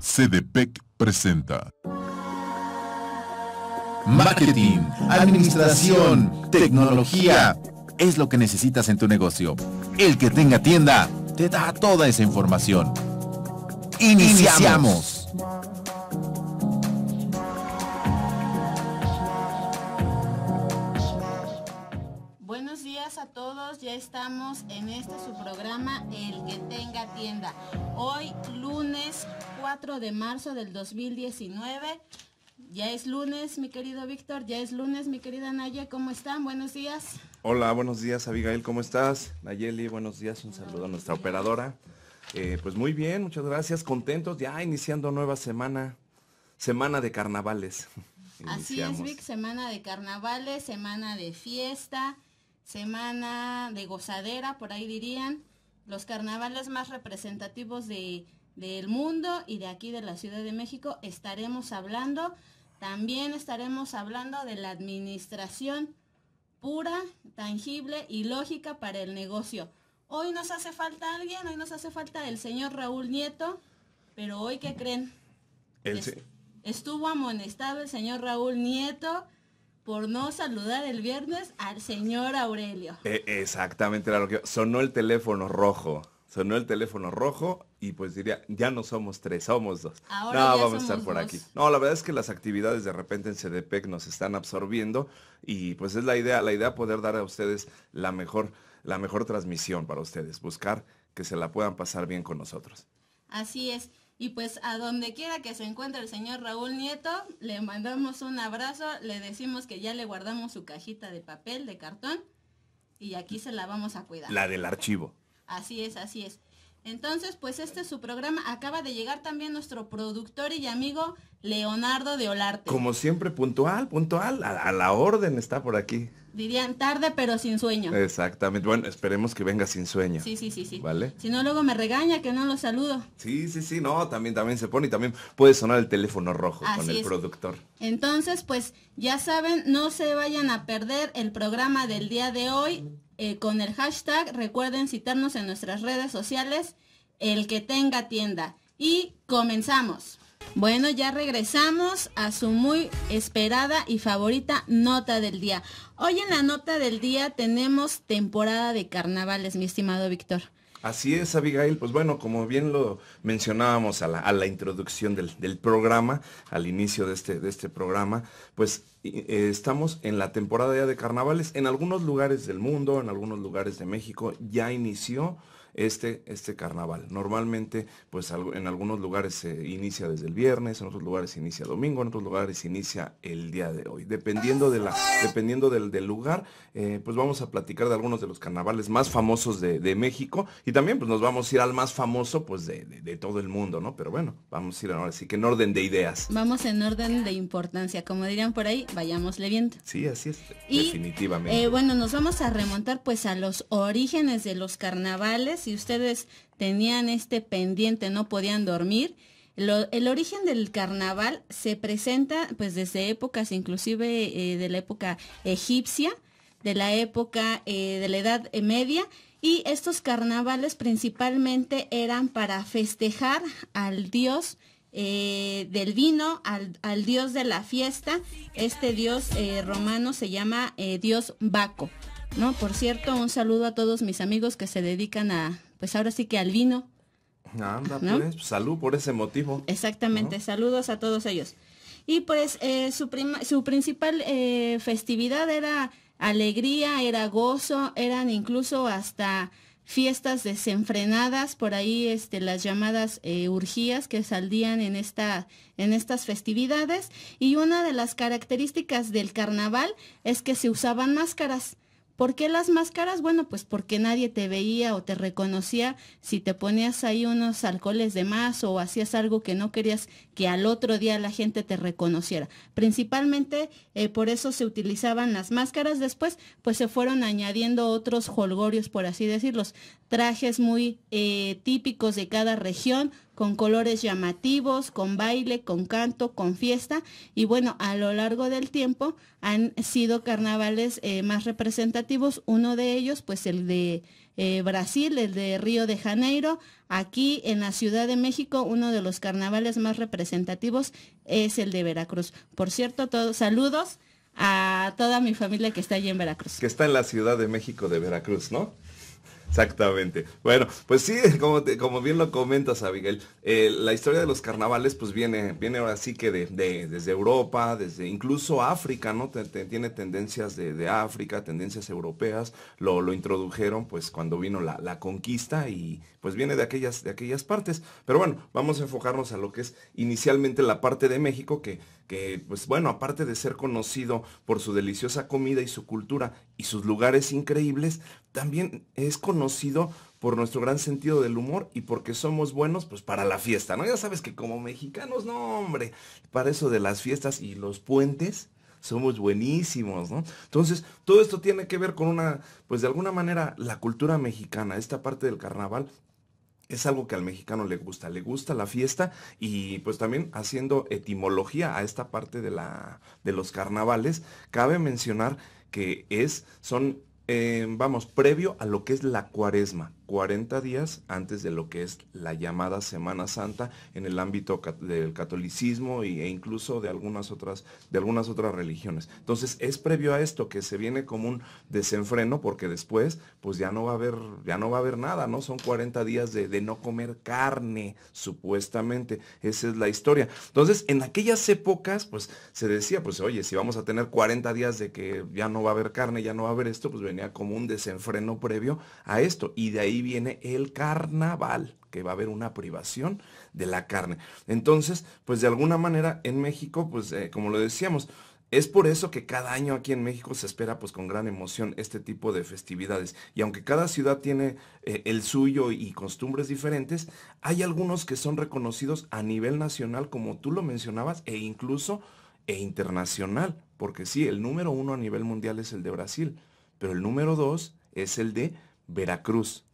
CDPEC e presenta. Marketing, administración, tecnología. Es lo que necesitas en tu negocio. El que tenga tienda te da toda esa información. Iniciamos. a todos, ya estamos en este su programa El que tenga tienda. Hoy lunes 4 de marzo del 2019. Ya es lunes, mi querido Víctor, ya es lunes, mi querida Naya, ¿cómo están? Buenos días. Hola, buenos días, Abigail, ¿cómo estás? Nayeli, buenos días, un saludo a nuestra operadora. Eh, pues muy bien, muchas gracias, contentos, ya iniciando nueva semana, semana de carnavales. Así es, Vic, semana de carnavales, semana de fiesta, semana de gozadera, por ahí dirían, los carnavales más representativos de, del mundo y de aquí de la Ciudad de México estaremos hablando. También estaremos hablando de la administración pura, tangible y lógica para el negocio. Hoy nos hace falta alguien, hoy nos hace falta el señor Raúl Nieto, pero hoy, ¿qué creen? Estuvo amonestado el señor Raúl Nieto por no saludar el viernes al señor Aurelio. E, exactamente era lo que... Sonó el teléfono rojo. Sonó el teléfono rojo y pues diría, ya no somos tres, somos dos. Ahora no, vamos a estar por aquí. No, la verdad es que las actividades de repente en CDPEC nos están absorbiendo y pues es la idea, la idea poder dar a ustedes la mejor, la mejor transmisión para ustedes, buscar que se la puedan pasar bien con nosotros. Así es. Y pues a donde quiera que se encuentre el señor Raúl Nieto, le mandamos un abrazo, le decimos que ya le guardamos su cajita de papel, de cartón, y aquí se la vamos a cuidar. La del archivo. Así es, así es. Entonces, pues este es su programa. Acaba de llegar también nuestro productor y amigo Leonardo de Olarte. Como siempre, puntual, puntual, a, a la orden está por aquí. Dirían tarde pero sin sueño. Exactamente. Bueno, esperemos que venga sin sueño. Sí, sí, sí, sí. ¿Vale? Si no, luego me regaña que no lo saludo. Sí, sí, sí, no, también, también se pone y también puede sonar el teléfono rojo con el productor. Entonces, pues ya saben, no se vayan a perder el programa del día de hoy eh, con el hashtag. Recuerden citarnos en nuestras redes sociales, el que tenga tienda. Y comenzamos. Bueno, ya regresamos a su muy esperada y favorita nota del día. Hoy en la nota del día tenemos temporada de carnavales, mi estimado Víctor. Así es, Abigail. Pues bueno, como bien lo mencionábamos a la, introducción del, programa, al inicio de este, este programa, pues eh, estamos en la temporada ya de carnavales. En algunos lugares del mundo, en algunos lugares de México, ya inició este, este carnaval. Normalmente, pues en algunos lugares se inicia desde el viernes, en otros lugares se inicia domingo, en otros lugares se inicia el día de hoy. Dependiendo, de la, dependiendo del, del lugar, eh, pues vamos a platicar de algunos de los carnavales más famosos de, de, México y también pues nos vamos a ir al más famoso pues de, de, todo el mundo, ¿no? Pero bueno, vamos a ir ahora sí que en orden de ideas. Vamos en orden de importancia, como dirían por ahí, vayámosle viendo. Sí, así es, definitivamente. Eh, bueno, nos vamos a remontar pues a los orígenes de los carnavales si ustedes tenían este pendiente, no podían dormir. el origen del carnaval se presenta pues desde épocas inclusive eh, de la época egipcia, de la época eh, de la Edad Media y estos carnavales principalmente eran para festejar al dios eh, del vino, al, al, dios de la fiesta. Este dios romano se llama dios Baco. ¿no? Por cierto, un saludo a todos mis amigos que se dedican a, pues ahora sí que al vino. Anda, ¿no? pues, salud por ese motivo. Exactamente, saludos a todos ellos. Y pues eh, su, su, principal eh, festividad era alegría, era gozo, eran incluso hasta fiestas desenfrenadas, por ahí este, las llamadas eh, urgías que saldían en, esta, en estas festividades. Y una de las características del carnaval es que se usaban máscaras. ¿Por qué las máscaras? Bueno, pues porque nadie te veía o te reconocía si te ponías ahí unos alcoholes de más o hacías algo que no querías que al otro día la gente te reconociera. Principalmente eh, por eso se utilizaban las máscaras. Después, pues se fueron añadiendo otros holgorios, por así decirlos trajes muy eh, típicos de cada región, con colores llamativos, con baile, con canto, con fiesta. Y bueno, a lo largo del tiempo han sido carnavales eh, más representativos. Uno de ellos, pues el de eh, Brasil, el de Río de Janeiro. Aquí en la Ciudad de México, uno de los carnavales más representativos es el de Veracruz. Por cierto, todos saludos a toda mi familia que está allí en Veracruz. Que está en la Ciudad de México de Veracruz, ¿no? Exactamente. Bueno, pues sí, como, como bien lo comentas, Abigail, eh, la historia de los carnavales pues viene, viene ahora sí que de, desde Europa, desde incluso África, ¿no? tiene tendencias de, África, tendencias europeas, lo, lo introdujeron pues cuando vino la, conquista y pues viene de aquellas, de aquellas partes. Pero bueno, vamos a enfocarnos a lo que es inicialmente la parte de México que, que pues bueno, aparte de ser conocido por su deliciosa comida y su cultura y sus lugares increíbles, también es conocido por nuestro gran sentido del humor y porque somos buenos pues para la fiesta, ¿no? Ya sabes que como mexicanos, no hombre, para eso de las fiestas y los puentes somos buenísimos, ¿no? Entonces, todo esto tiene que ver con una pues de alguna manera la cultura mexicana, esta parte del carnaval es algo que al mexicano le gusta, le gusta la fiesta y pues también haciendo etimología a esta parte de la de los carnavales, cabe mencionar que es son eh, vamos, previo a lo que es la cuaresma. 40 días antes de lo que es la llamada Semana Santa en el ámbito del catolicismo e incluso de algunas otras, de algunas otras religiones. Entonces es previo a esto que se viene como un desenfreno porque después pues ya no va a haber, ya no va a haber nada, ¿no? Son 40 días de, no comer carne, supuestamente. Esa es la historia. Entonces en aquellas épocas pues se decía pues oye, si vamos a tener 40 días de que ya no va a haber carne, ya no va a haber esto, pues venía como un desenfreno previo a esto. Y de ahí viene el carnaval, que va a haber una privación de la carne. Entonces, pues de alguna manera en México, pues eh, como lo decíamos, es por eso que cada año aquí en México se espera pues con gran emoción este tipo de festividades. Y aunque cada ciudad tiene eh, el suyo y costumbres diferentes, hay algunos que son reconocidos a nivel nacional, como tú lo mencionabas, e incluso e internacional. Porque sí, el número uno a nivel mundial es el de Brasil, pero el número dos es el de Veracruz.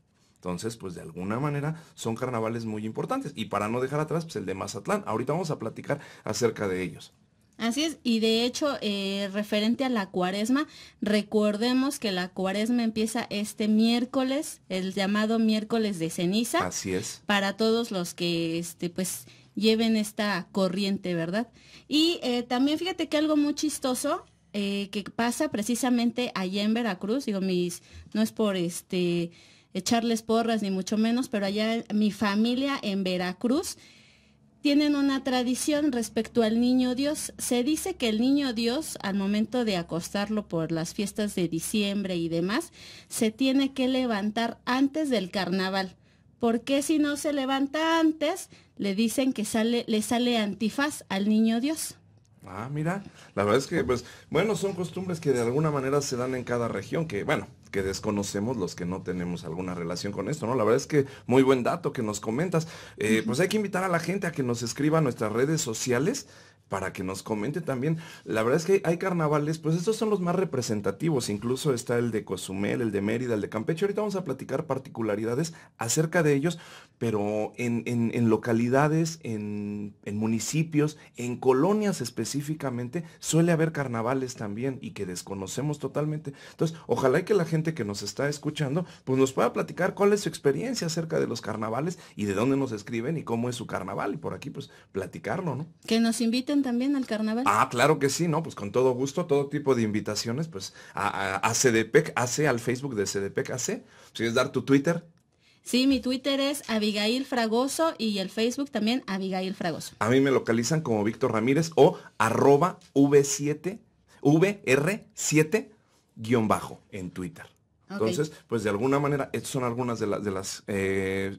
Entonces, pues de alguna manera son carnavales muy importantes. Y para no dejar atrás, pues el de Mazatlán. Ahorita vamos a platicar acerca de ellos. Así es, y de hecho, eh, referente a la cuaresma, recordemos que la cuaresma empieza este miércoles, el llamado miércoles de ceniza. Así es. Para todos los que, este, pues, lleven esta corriente, ¿verdad? Y eh, también fíjate que algo muy chistoso eh, que pasa precisamente allá en Veracruz, digo, mis, no es por este echarles porras ni mucho menos, pero allá mi familia en Veracruz tienen una tradición respecto al niño Dios. Se dice que el niño Dios, al momento de acostarlo por las fiestas de diciembre y demás, se tiene que levantar antes del carnaval. Porque si no se levanta antes, le dicen que sale, le sale antifaz al niño Dios. Ah, mira, la verdad es que, pues, bueno, son costumbres que de alguna manera se dan en cada región, que, bueno, que desconocemos los que no tenemos alguna relación con esto, ¿no? La verdad es que muy buen dato que nos comentas. Eh, pues hay que invitar a la gente a que nos escriba a nuestras redes sociales para que nos comente también. La verdad es que hay carnavales, pues estos son los más representativos, incluso está el de Cozumel, el de Mérida, el de Campeche. Ahorita vamos a platicar particularidades acerca de ellos, pero en, en, localidades, en, en, municipios, en colonias específicamente, suele haber carnavales también y que desconocemos totalmente. Entonces, ojalá y que la gente que nos está escuchando, pues nos pueda platicar cuál es su experiencia acerca de los carnavales y de dónde nos escriben y cómo es su carnaval. Y por aquí, pues, platicarlo, ¿no? Que nos inviten también al carnaval? Ah, claro que sí, ¿no? Pues con todo gusto, todo tipo de invitaciones, pues a, a, CDPEC, e AC, al Facebook de CDPEC, e AC. Si quieres dar tu Twitter, Sí, mi Twitter es Abigail Fragoso y el Facebook también Abigail Fragoso. A mí me localizan como Víctor Ramírez o arroba V7, VR7 guión bajo en Twitter. Entonces, pues de alguna manera, estas son algunas de, las de las, eh,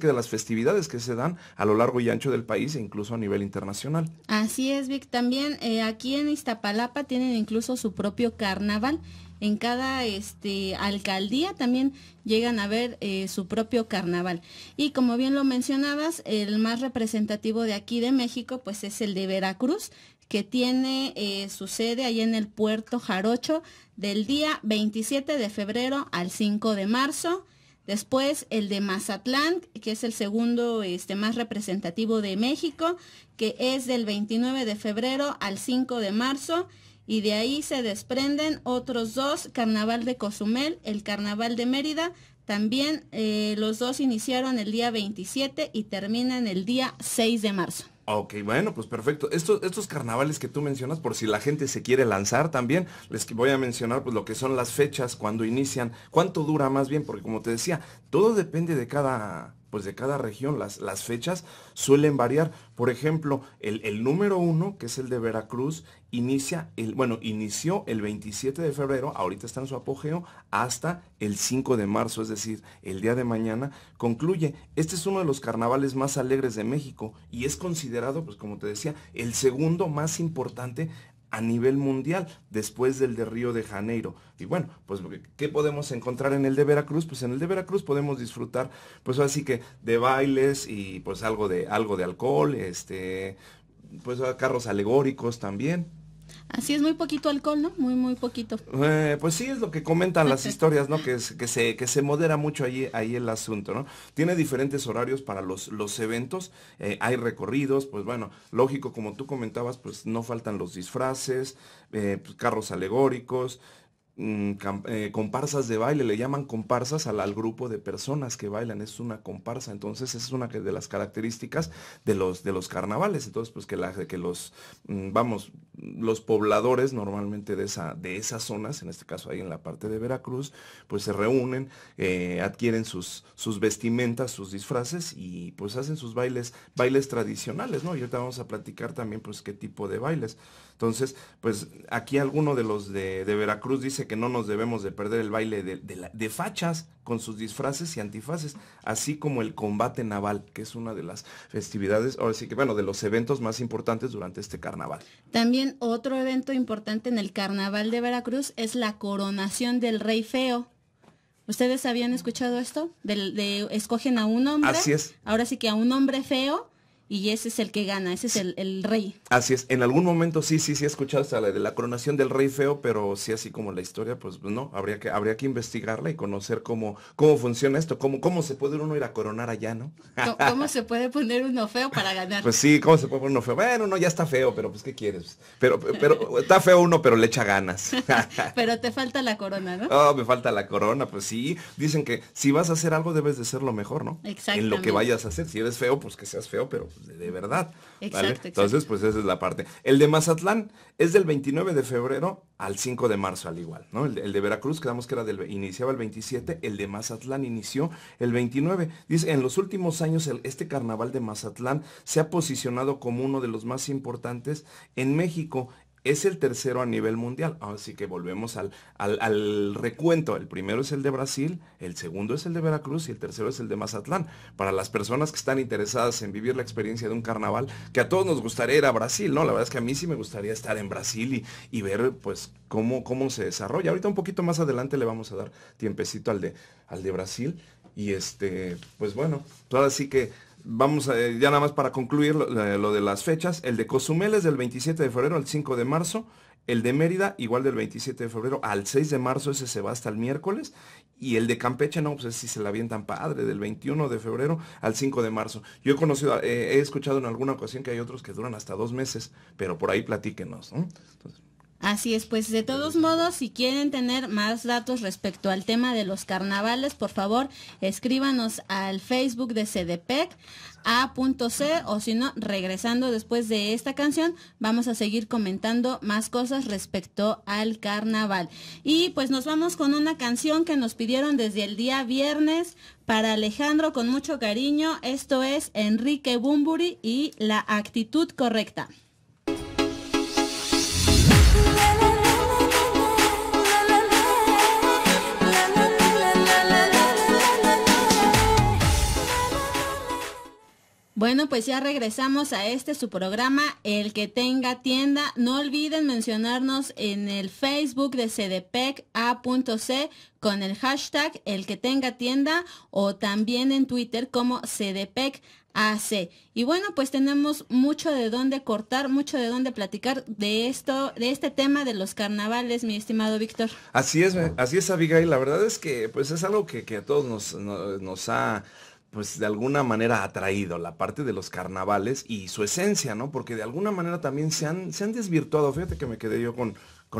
que de las festividades que se dan a lo largo y ancho del país e incluso a nivel internacional. Así es, Vic. También eh, aquí en Iztapalapa tienen incluso su propio carnaval. En cada este, alcaldía también llegan a ver eh, su propio carnaval. Y como bien lo mencionabas, el más representativo de aquí de México, pues es el de Veracruz, que tiene eh, su sede ahí en el puerto Jarocho del día 27 de febrero al 5 de marzo. Después el de Mazatlán, que es el segundo este, más representativo de México, que es del 29 de febrero al 5 de marzo. Y de ahí se desprenden otros dos, Carnaval de Cozumel, el Carnaval de Mérida. También eh, los dos iniciaron el día 27 y terminan el día 6 de marzo. Ok, bueno, pues perfecto. Estos, estos carnavales que tú mencionas, por si la gente se quiere lanzar también, les voy a mencionar pues lo que son las fechas, cuándo inician, cuánto dura más bien, porque como te decía, todo depende de cada, pues de cada región, las, las fechas suelen variar. Por ejemplo, el, número uno, que es el de Veracruz, inicia el, bueno, inició el 27 de febrero, ahorita está en su apogeo, hasta el 5 de marzo, es decir, el día de mañana, concluye. Este es uno de los carnavales más alegres de México y es considerado, pues como te decía, el segundo más importante a nivel mundial después del de Río de Janeiro. Y bueno, pues ¿qué podemos encontrar en el de Veracruz? Pues en el de Veracruz podemos disfrutar pues así que de bailes y pues algo de algo de alcohol, este pues carros alegóricos también. Así es, muy poquito alcohol, ¿no? Muy, muy poquito. Eh, pues sí, es lo que comentan las historias, ¿no? Que, que, se, que se modera mucho ahí, ahí el asunto, ¿no? Tiene diferentes horarios para los, eventos, eh, hay recorridos, pues bueno, lógico, como tú comentabas, pues no faltan los disfraces, eh, pues, carros alegóricos, Mm, eh, comparsas de baile, le llaman comparsas al, al, grupo de personas que bailan, es una comparsa, entonces esa es una de las características de los, de los carnavales, entonces pues que, que los, mm, vamos, los pobladores normalmente de, esa, de esas zonas, en este caso ahí en la parte de Veracruz, pues se reúnen, eh, adquieren sus, sus vestimentas, sus disfraces y pues hacen sus bailes, bailes tradicionales, ¿no? Y ahorita vamos a platicar también pues qué tipo de bailes. Entonces, pues aquí alguno de los de, Veracruz dice que no nos debemos de perder el baile de, fachas con sus disfraces y antifaces, así como el combate naval, que es una de las festividades, ahora sí que bueno, de los eventos más importantes durante este carnaval. También otro evento importante en el carnaval de Veracruz es la coronación del rey feo. ¿Ustedes habían escuchado esto? de, escogen a un hombre. Así es. Ahora sí que a un hombre feo y ese es el que gana, ese es el, rey. Así es, en algún momento sí, sí, sí he escuchado hasta la de la coronación del rey feo, pero sí así como la historia, pues no, habría que, habría que investigarla y conocer cómo, cómo funciona esto, cómo, cómo se puede uno ir a coronar allá, ¿no? ¿Cómo, se puede poner uno feo para ganar? Pues sí, ¿cómo se puede poner uno feo? Bueno, no, ya está feo, pero pues ¿qué quieres? Pero, pero está feo uno, pero le echa ganas. pero te falta la corona, ¿no? Oh, me falta la corona, pues sí. Dicen que si vas a hacer algo debes de ser lo mejor, ¿no? Exacto. En lo que vayas a hacer. Si eres feo, pues que seas feo, pero de verdad. Exacto, Entonces, pues esa es la parte. El de Mazatlán es del 29 de febrero al 5 de marzo al igual, ¿no? El, de Veracruz quedamos que era del iniciaba el 27, el de Mazatlán inició el 29. Dice, en los últimos años este carnaval de Mazatlán se ha posicionado como uno de los más importantes en México es el tercero a nivel mundial. Así que volvemos al, al, recuento. El primero es el de Brasil, el segundo es el de Veracruz y el tercero es el de Mazatlán. Para las personas que están interesadas en vivir la experiencia de un carnaval, que a todos nos gustaría ir a Brasil, ¿no? La verdad es que a mí sí me gustaría estar en Brasil y, ver pues cómo, cómo se desarrolla. Ahorita un poquito más adelante le vamos a dar tiempecito al de, al de Brasil. Y este, pues bueno, pues ahora sí que vamos a, eh, ya nada más para concluir eh, lo, de las fechas, el de Cozumel es del 27 de febrero al 5 de marzo, el de Mérida igual del 27 de febrero al 6 de marzo, ese se va hasta el miércoles, y el de Campeche, no, pues si se la avientan padre, del 21 de febrero al 5 de marzo. Yo he conocido, eh, he escuchado en alguna ocasión que hay otros que duran hasta dos meses, pero por ahí platíquenos. ¿no? Así es, pues de todos modos, si quieren tener más datos respecto al tema de los carnavales, por favor, escríbanos al Facebook de CDPEC a.c o si no, regresando después de esta canción, vamos a seguir comentando más cosas respecto al carnaval. Y pues nos vamos con una canción que nos pidieron desde el día viernes para Alejandro con mucho cariño. Esto es Enrique Bumburi y la actitud correcta. Bueno, pues ya regresamos a este su programa, El que tenga tienda. No olviden mencionarnos en el Facebook de CDPEC A.C con el hashtag El que tenga tienda o también en Twitter como CDPEC AC. Y bueno, pues tenemos mucho de dónde cortar, mucho de dónde platicar de esto, de este tema de los carnavales, mi estimado Víctor. Así es, así es, Abigail. La verdad es que pues es algo que, que a todos nos, nos ha pues de alguna manera ha traído la parte de los carnavales y su esencia, ¿no? Porque de alguna manera también se han, desvirtuado. Fíjate que me quedé yo con,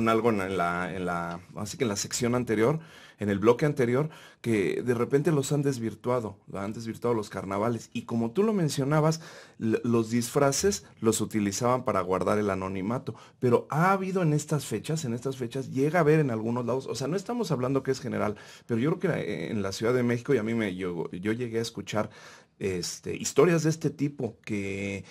algo en la, en la, así que en la sección anterior, en el bloque anterior, que de repente los han desvirtuado, han desvirtuado los carnavales. Y como tú lo mencionabas, los disfraces los utilizaban para guardar el anonimato. Pero ha habido en estas fechas, en estas fechas, llega a haber en algunos lados, o sea, no estamos hablando que es general, pero yo creo que eh, en la Ciudad de México, y a mí me, yo, llegué a escuchar este, historias de este tipo que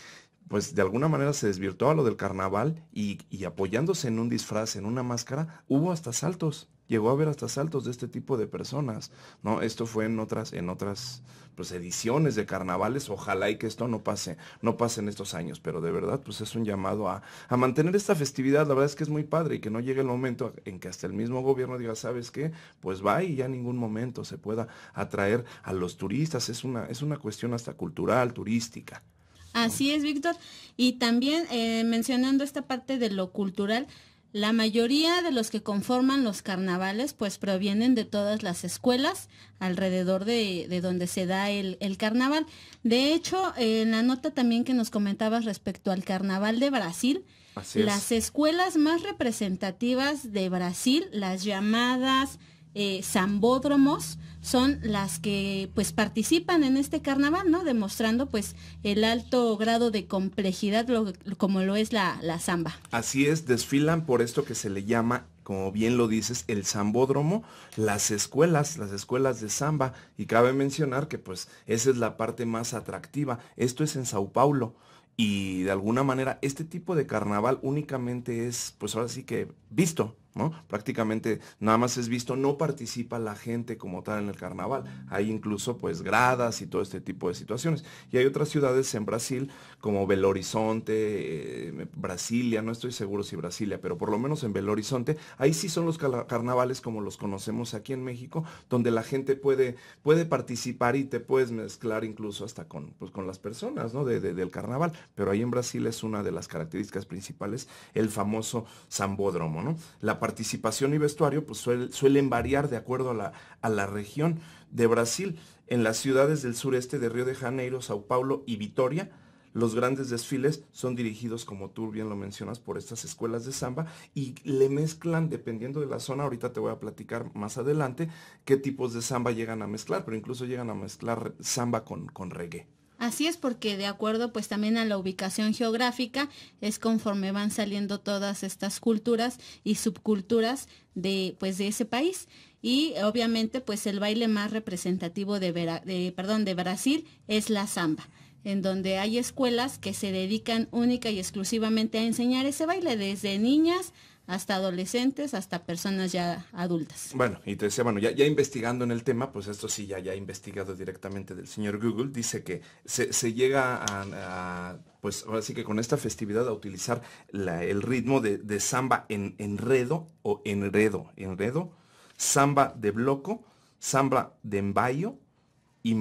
pues de alguna manera se desvirtuó a lo del carnaval y, y, apoyándose en un disfraz, en una máscara, hubo hasta saltos llegó a ver hasta saltos de este tipo de personas, ¿no? Esto fue en otras, en otras pues, ediciones de carnavales, ojalá y que esto no pase, no pase en estos años, pero de verdad, pues es un llamado a, a mantener esta festividad, la verdad es que es muy padre y que no llegue el momento en que hasta el mismo gobierno diga, ¿sabes qué? Pues va y ya en ningún momento se pueda atraer a los turistas, es una, es una cuestión hasta cultural, turística. Así es, Víctor. Y también eh, mencionando esta parte de lo cultural, la mayoría de los que conforman los carnavales pues provienen de todas las escuelas alrededor de, donde se da el, carnaval. De hecho, en la nota también que nos comentabas respecto al carnaval de Brasil, las escuelas más representativas de Brasil, las llamadas eh, zambódromos son las que pues participan en este carnaval, ¿no? Demostrando pues el alto grado de complejidad como lo es la, la samba. Así es, desfilan por esto que se le llama como bien lo dices, el zambódromo, las escuelas, las escuelas de samba, y cabe mencionar que pues esa es la parte más atractiva. Esto es en Sao Paulo. Y de alguna manera este tipo de carnaval únicamente es, pues ahora sí que visto, Prácticamente nada más es visto, no participa la gente como tal en el carnaval. Hay incluso pues gradas y todo este tipo de situaciones. Y hay otras ciudades en Brasil como Belo Horizonte, eh, Brasilia, no estoy seguro si Brasilia, pero por lo menos en Belo Horizonte, ahí sí son los carnavales como los conocemos aquí en México, donde la gente puede, puede participar y te puedes mezclar incluso hasta con, pues, con las personas ¿no? del carnaval. Pero ahí en Brasil es una de las características principales el famoso zambódromo, ¿no? participación y vestuario pues suelen variar de acuerdo a la, a la región de Brasil. En las ciudades del sureste de Río de Janeiro, Sao Paulo y Vitoria, los grandes desfiles son dirigidos, como tú bien lo mencionas, por estas escuelas de samba y le mezclan, dependiendo de la zona, ahorita te voy a platicar más adelante, qué tipos de samba llegan a mezclar, pero incluso llegan a mezclar samba con, con reggae. Así es porque de acuerdo pues también a la ubicación geográfica es conforme van saliendo todas estas culturas y subculturas de pues de ese país y obviamente pues el baile más representativo de, perdón, de Brasil es la samba en donde hay escuelas que se dedican única y exclusivamente a enseñar ese baile desde niñas hasta adolescentes, hasta personas ya adultas. Bueno, y te decía, bueno, ya, investigando en el tema, pues esto sí, ya, ya investigado directamente del señor Google, dice que se, llega a, pues ahora sí que con esta festividad a utilizar el ritmo de, samba en enredo o enredo, enredo, samba de bloco, samba de embayo y,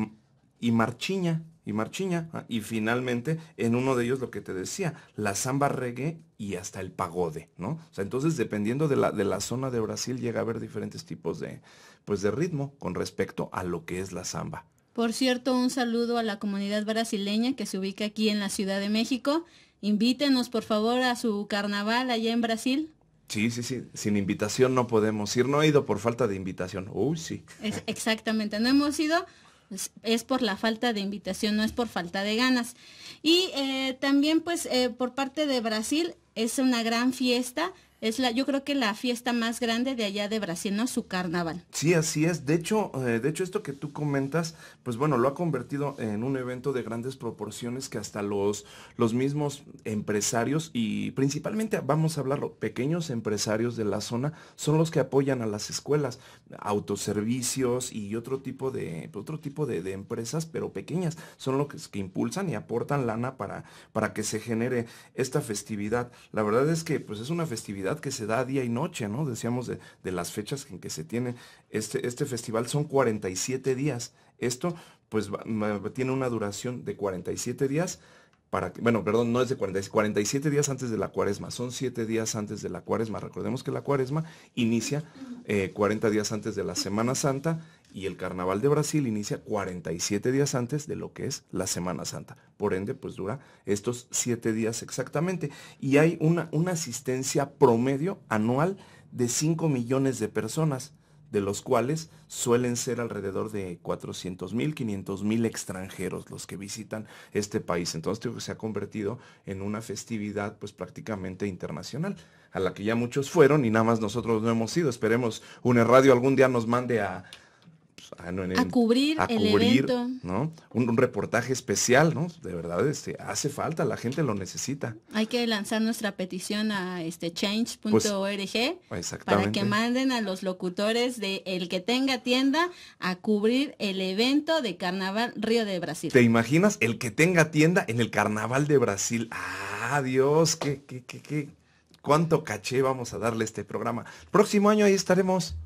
y marchiña y marchiña. Ah, y finalmente, en uno de ellos lo que te decía, la samba reggae y hasta el pagode, ¿no? O sea, entonces dependiendo de la, de la zona de Brasil llega a haber diferentes tipos de, pues, de ritmo con respecto a lo que es la samba. Por cierto, un saludo a la comunidad brasileña que se ubica aquí en la Ciudad de México. Invítenos, por favor, a su carnaval allá en Brasil. Sí, sí, sí. Sin invitación no podemos ir. No he ido por falta de invitación. Uy, sí. exactamente. No hemos ido es por la falta de invitación, no es por falta de ganas. Y eh, también pues eh, por parte de Brasil es una gran fiesta es la, yo creo que la fiesta más grande de allá de Brasil, ¿no? Su carnaval. Sí, así es. De hecho, eh, de hecho esto que tú comentas, pues bueno, lo ha convertido en un evento de grandes proporciones que hasta los, los mismos empresarios y principalmente, vamos a hablarlo, pequeños empresarios de la zona son los que apoyan a las escuelas, autoservicios y otro tipo de, pues otro tipo de, empresas, pero pequeñas, son los que, impulsan y aportan lana para, para que se genere esta festividad. La verdad es que pues es una festividad que se da día y noche, ¿no? Decíamos de, las fechas en que se tiene este, este festival, son 47 días. Esto pues tiene una duración de 47 días. Para bueno, perdón, no es de 40, 47 días antes de la cuaresma, son 7 días antes de la cuaresma. Recordemos que la cuaresma inicia 40 eh, días antes de la Semana Santa y el carnaval de Brasil inicia 47 días antes de lo que es la Semana Santa. Por ende, pues dura estos siete días exactamente. Y hay una, una asistencia promedio anual de 5 millones de personas, de los cuales suelen ser alrededor de 400 mil, 500 mil extranjeros los que visitan este país. Entonces que se ha convertido en una festividad pues prácticamente internacional a la que ya muchos fueron y nada más nosotros no hemos ido. Esperemos una radio algún día nos mande a, Ah, a cubrir, el evento. ¿no? Un, reportaje especial, ¿no? De verdad, este, hace falta, la gente lo necesita. Hay que lanzar nuestra petición a este change.org pues, para que manden a los locutores de El que tenga tienda a cubrir el evento de Carnaval Río de Brasil. ¿Te imaginas el que tenga tienda en el Carnaval de Brasil? Ah, Dios, qué, qué, qué, ¿Cuánto caché vamos a darle a este programa? Próximo año ahí estaremos.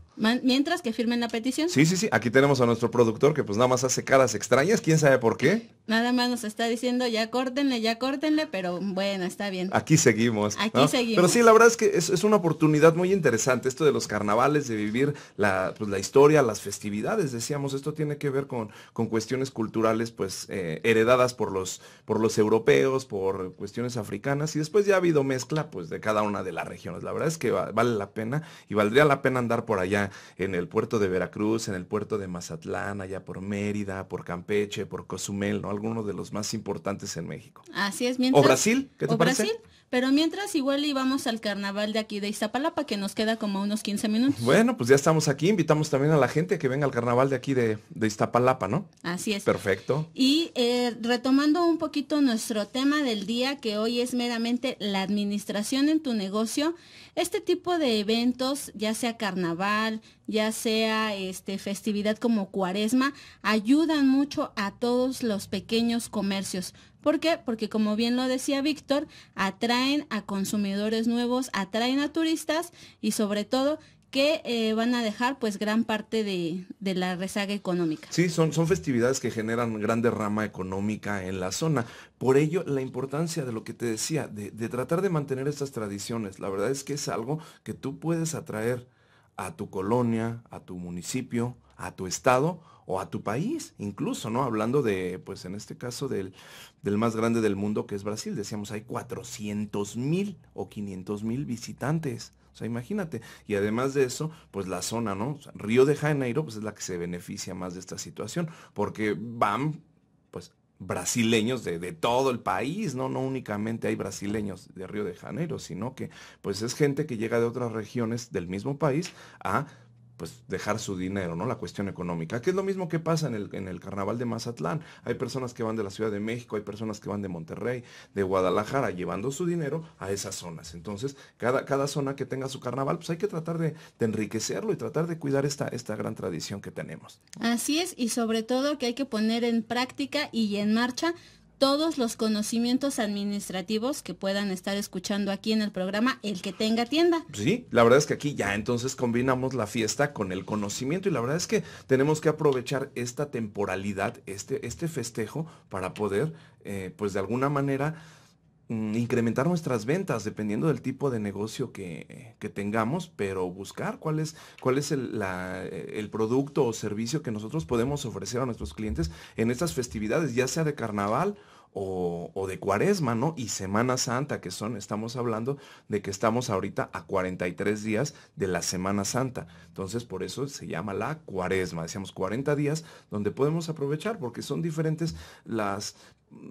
Mientras que firmen la petición. Sí, sí, sí. Aquí tenemos a nuestro productor que pues nada más hace caras extrañas, quién sabe por qué. Nada más nos está diciendo, ya córtenle, ya córtenle, pero bueno, está bien. Aquí seguimos. Aquí seguimos. Pero sí, la verdad es que es, una oportunidad muy interesante esto de los carnavales, de vivir pues, la, historia, las festividades, decíamos, esto tiene que ver con, con cuestiones culturales pues eh, heredadas por los, por los europeos, por cuestiones africanas y después ya ha habido mezcla pues de cada una de las regiones. La verdad es que vale la pena y valdría la pena andar por allá en el puerto de Veracruz, en el puerto de Mazatlán, allá por Mérida, por Campeche, por Cozumel, ¿no? uno de los más importantes en México. Así es, mientras. O Brasil, ¿qué te o Brasil, pero mientras igual íbamos al carnaval de aquí de Iztapalapa, que nos queda como unos 15 minutos. Bueno, pues ya estamos aquí. Invitamos también a la gente que venga al carnaval de aquí de, de Iztapalapa, ¿no? Así es. Perfecto. Y eh, retomando un poquito nuestro tema del día, que hoy es meramente la administración en tu negocio, este tipo de eventos, ya sea carnaval, ya sea este, festividad como cuaresma, ayudan mucho a todos los pequeños comercios. ¿Por qué? Porque como bien lo decía Víctor, atraen a consumidores nuevos, atraen a turistas y sobre todo que eh, van a dejar pues gran parte de, la rezaga económica. Sí, son, son festividades que generan gran derrama económica en la zona. Por ello, la importancia de lo que te decía, de, de tratar de mantener estas tradiciones, la verdad es que es algo que tú puedes atraer a tu colonia, a tu municipio, a tu estado o a tu país, incluso, ¿no? Hablando de, pues en este caso del, del más grande del mundo que es Brasil, decíamos hay 400 mil o 500 mil visitantes. O sea, imagínate. Y además de eso, pues la zona, ¿no? Río de Janeiro, pues es la que se beneficia más de esta situación, porque van, pues brasileños de, de, todo el país, ¿no? No únicamente hay brasileños de Río de Janeiro, sino que pues es gente que llega de otras regiones del mismo país a pues dejar su dinero, ¿no? La cuestión económica, que es lo mismo que pasa en el, en el carnaval de Mazatlán. Hay personas que van de la Ciudad de México, hay personas que van de Monterrey, de Guadalajara, llevando su dinero a esas zonas. Entonces, cada, cada zona que tenga su carnaval, pues hay que tratar de, enriquecerlo y tratar de cuidar esta gran tradición que tenemos. Así es, y sobre todo que hay que poner en práctica y en marcha todos los conocimientos administrativos que puedan estar escuchando aquí en el programa El que tenga tienda. Sí, la verdad es que aquí ya entonces combinamos la fiesta con el conocimiento y la verdad es que tenemos que aprovechar esta temporalidad, este, este festejo para poder eh, pues de alguna manera Mm, incrementar nuestras ventas dependiendo del tipo de negocio que, tengamos, pero buscar cuál es, cuál es el, producto o servicio que nosotros podemos ofrecer a nuestros clientes en estas festividades, ya sea de carnaval. O, o, de cuaresma, ¿no? Y Semana Santa, que son, estamos hablando de que estamos ahorita a 43 días de la Semana Santa. Entonces, por eso se llama la cuaresma. Decíamos 40 días donde podemos aprovechar porque son diferentes las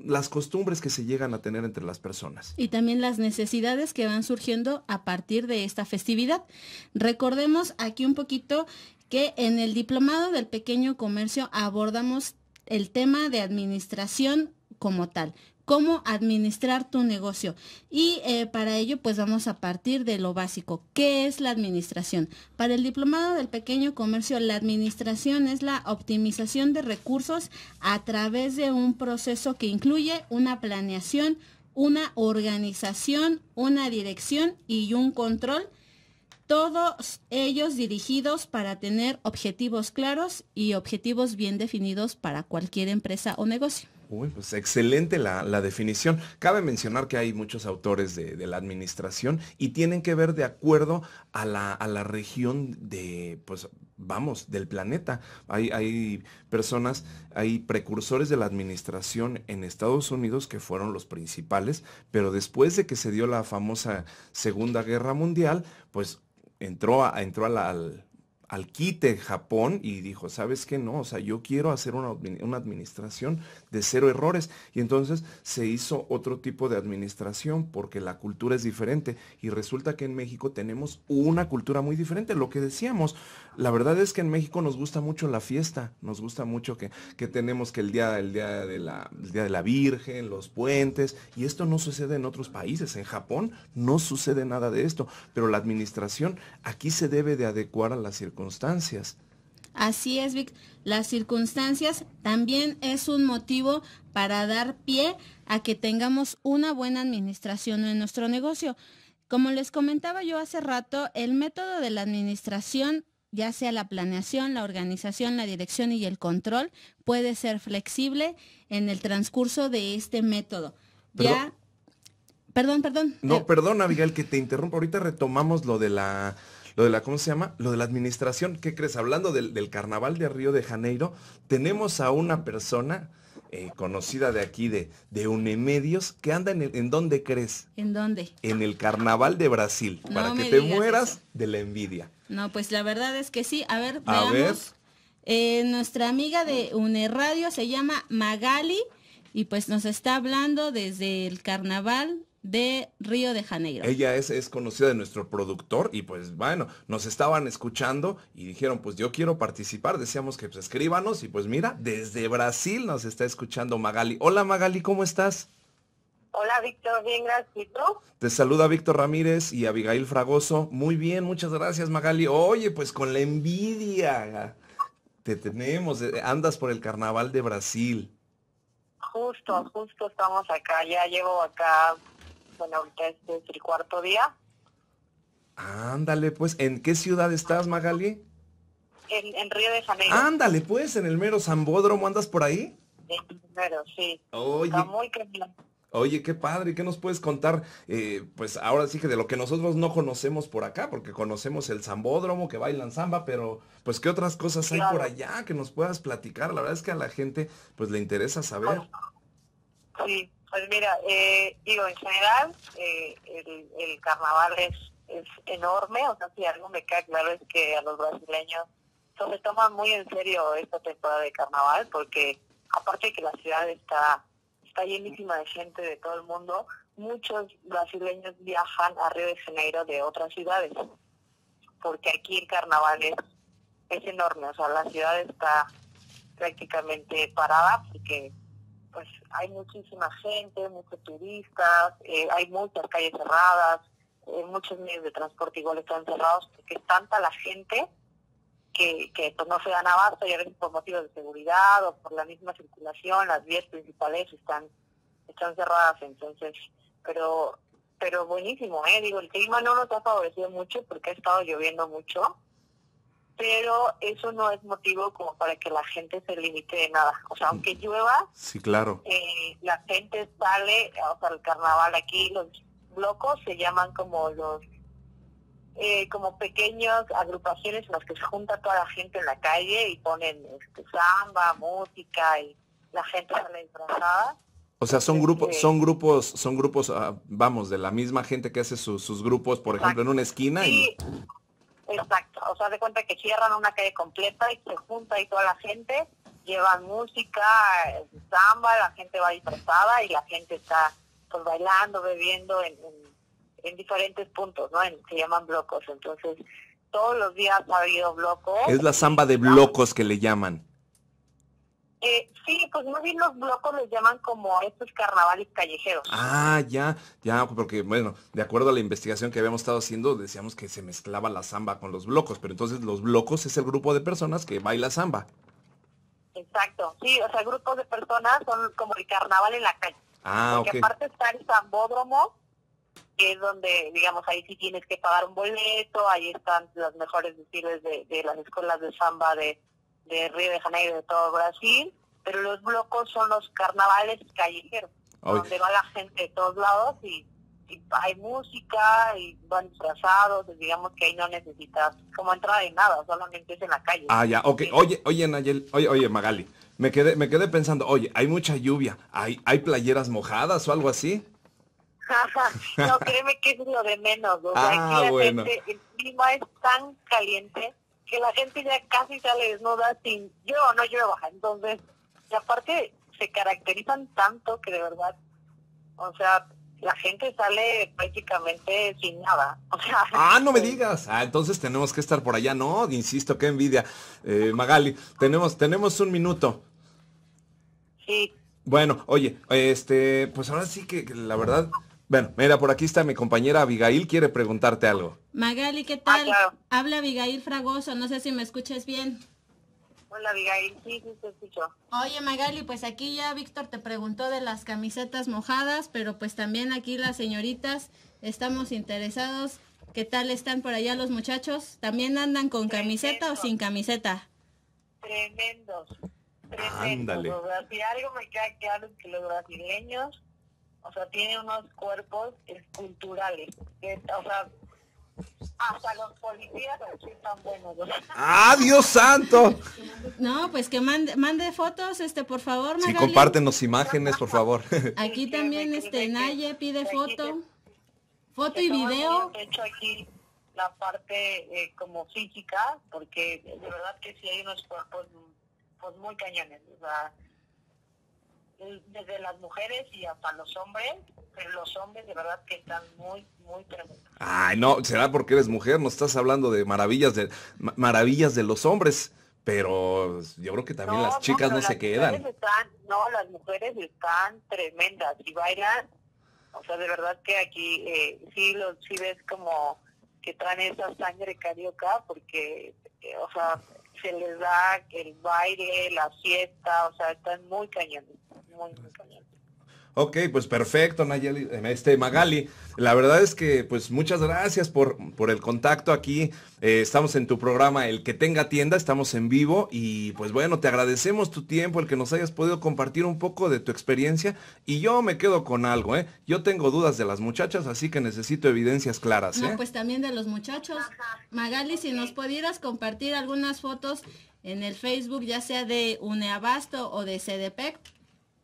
las costumbres que se llegan a tener entre las personas. Y también las necesidades que van surgiendo a partir de esta festividad. Recordemos aquí un poquito que en el Diplomado del Pequeño Comercio abordamos el tema de administración como tal, cómo administrar tu negocio. Y eh, para ello, pues vamos a partir de lo básico. ¿Qué es la administración? Para el Diplomado del Pequeño Comercio, la administración es la optimización de recursos a través de un proceso que incluye una planeación, una organización, una dirección y un control todos ellos dirigidos para tener objetivos claros y objetivos bien definidos para cualquier empresa o negocio. Uy, pues excelente la, definición. Cabe mencionar que hay muchos autores de, la administración y tienen que ver de acuerdo a la, a la región de, pues vamos, del planeta. Hay, hay, personas, hay precursores de la administración en Estados Unidos que fueron los principales, pero después de que se dio la famosa Segunda Guerra Mundial, pues entró a, entró al, al quite Japón y dijo, ¿sabes qué? No, o sea, yo quiero hacer una, administración de cero errores. Y entonces se hizo otro tipo de administración porque la cultura es diferente. Y resulta que en México tenemos una cultura muy diferente. Lo que decíamos, la verdad es que en México nos gusta mucho la fiesta, nos gusta mucho que, tenemos que el día, el día, de la, día de la Virgen, los puentes, y esto no sucede en otros países. En Japón no sucede nada de esto, pero la administración aquí se debe de adecuar a la circunstancia circunstancias. Así es, Vic. Las circunstancias también es un motivo para dar pie a que tengamos una buena administración en nuestro negocio. Como les comentaba yo hace rato, el método de la administración, ya sea la planeación, la organización, la dirección y el control, puede ser flexible en el transcurso de este método. ya. Perdón, perdón. No, eh, perdón, Abigail, que te interrumpa. Ahorita retomamos lo de la lo de la, ¿cómo se llama? Lo de la administración. ¿Qué crees? Hablando del, carnaval de Río de Janeiro, tenemos a una persona eh, conocida de aquí, de, de Medios, que anda en, el, dónde crees? ¿En dónde? En el carnaval de Brasil, para que te mueras de la envidia. No, pues la verdad es que sí. A ver, veamos. Eh, nuestra amiga de Uneradio se llama Magali y pues nos está hablando desde el carnaval de Río de Janeiro. Ella es, conocida de nuestro productor y pues bueno, nos estaban escuchando y dijeron pues yo quiero participar, decíamos que pues escríbanos y pues mira, desde Brasil nos está escuchando Magali. Hola Magali, ¿cómo estás? Hola Víctor, bien, gracias. Te saluda Víctor Ramírez y Abigail Fragoso. Muy bien, muchas gracias Magali. Oye, pues con la envidia te tenemos, andas por el carnaval de Brasil. Justo, justo estamos acá, ya llevo acá bueno, ahorita es este, el cuarto día. Ándale, pues, ¿en qué ciudad estás, Magali? En, Río de Janeiro. Ándale, pues, en el mero Zambódromo, ¿andas por ahí? mero, sí. Oye. Oye, qué padre, ¿qué nos puedes contar? Eh, pues ahora sí que de lo que nosotros no conocemos por acá, porque conocemos el zambódromo, que bailan samba, pero pues qué otras cosas hay por allá que nos puedas platicar. La verdad es que a la gente pues le interesa saber. Sí, pues mira, eh, digo, en general, eh, el, carnaval es, es enorme, o sea, si algo me queda claro es que a los brasileños no se toman muy en serio esta temporada de carnaval, porque aparte que la ciudad está, está llenísima de gente de todo el mundo, muchos brasileños viajan a Río de Janeiro de otras ciudades, porque aquí el carnaval es, es enorme, o sea, la ciudad está prácticamente parada, porque hay muchísima gente, muchos turistas, eh, hay muchas calles cerradas, eh, muchos medios de transporte igual están cerrados, porque es tanta la gente que, que pues, no se dan abasto y a veces por motivos de seguridad o por la misma circulación, las vías principales están, están cerradas, entonces, pero pero buenísimo, ¿eh? Digo, el clima no nos ha favorecido mucho porque ha estado lloviendo mucho, pero eso no es motivo como para que la gente se limite de nada. O sea, aunque mm. llueva, sí, claro. Eh, la gente sale, o sea, el carnaval aquí, los locos se llaman como los, eh, como pequeñas agrupaciones en las que se junta toda la gente en la calle y ponen este, samba, música y la gente sale disfrazada. O sea, son grupos, este, son grupos, son grupos, ah, vamos, de la misma gente que hace sus grupos, por ejemplo, en una esquina. Sí. Y Exacto, o sea, de cuenta que cierran una calle completa y se junta ahí toda la gente, llevan música, samba, la gente va disfrazada y la gente está pues bailando, bebiendo en, en, diferentes puntos, ¿no? se llaman blocos, entonces todos los días ha habido blocos. Es la samba de blocos que le llaman. Eh, sí, pues más bien los blocos les llaman como estos carnavales callejeros. Ah, ya, ya, porque bueno, de acuerdo a la investigación que habíamos estado haciendo, decíamos que se mezclaba la samba con los blocos, pero entonces los blocos es el grupo de personas que baila samba. Exacto, sí, o sea, grupos de personas son como el carnaval en la calle. Ah, Porque aparte está el sambódromo, que es donde, digamos, ahí sí tienes que pagar un boleto, ahí están las mejores desfiles de, de las escuelas de samba de de Río de Janeiro, de todo Brasil, pero los blocos son los carnavales callejeros, donde va la gente de todos lados y, hay música y van disfrazados, pues, digamos que ahí no necesitas como entrar en nada, solamente es en la calle. Ah, ya, okay Oye, oye, Nayel, oye, oye, Magali, me quedé, me quedé pensando, oye, hay mucha lluvia, hay, hay playeras mojadas o algo así. no, créeme que es lo de menos. Ah, el clima es tan caliente que la gente ya casi sale desnuda sin yo o no llueva. Entonces, y aparte se caracterizan tanto que de verdad, o sea, la gente sale prácticamente sin nada. O sea, ah, no me este, digas. Ah, entonces tenemos que estar por allá. No, insisto, qué envidia. Eh, Magali, tenemos, tenemos un minuto. Sí. Bueno, oye, este, pues ahora sí que la verdad, bueno, mira, por aquí está mi compañera Abigail, quiere preguntarte algo. Magali, ¿qué ah, tal? Habla Abigail Fragoso, no sé si me escuches bien. Hola Abigail, sí, sí te escucho. Oye Magali, pues aquí ya Víctor te preguntó de las camisetas mojadas, pero pues también aquí las señoritas estamos interesados. ¿Qué tal están por allá los muchachos? ¿También andan con camiseta o sin camiseta? Tremendos. Tremendos. Ándale. Si algo me queda claro que los brasileños o sea, tiene unos cuerpos esculturales, o sea, hasta los policías sí están buenos. ¡Ah, Dios santo! No, pues que mande, mande fotos, este, por favor, Magali. Sí, compártenos imágenes, por favor. Aquí también, este, Naye pide foto, foto y video. hecho, aquí la parte eh, como física, porque de verdad que sí hay unos cuerpos pues, muy cañones, o sea, eh, desde las mujeres y hasta los hombres, pero los hombres de verdad que están muy, muy tremendos. Ay, no, será porque eres mujer, no estás hablando de maravillas de maravillas de los hombres, pero yo creo que también las chicas no, se quedan. no, las mujeres están tremendas y bailan, o sea, de verdad que aquí eh, sí, los, sí ves como que traen esa sangre carioca porque, eh, o sea, se les da el baile, la fiesta, o sea, están muy cañones. Ok, pues perfecto, Nayeli, este Magali. La verdad es que pues muchas gracias por, por el contacto aquí. Eh, estamos en tu programa El que tenga tienda, estamos en vivo y pues bueno, te agradecemos tu tiempo, el que nos hayas podido compartir un poco de tu experiencia y yo me quedo con algo, ¿eh? Yo tengo dudas de las muchachas, así que necesito evidencias claras. ¿eh? pues también de los muchachos. Magali, si nos pudieras compartir algunas fotos en el Facebook, ya sea de Uneabasto o de CDPEC,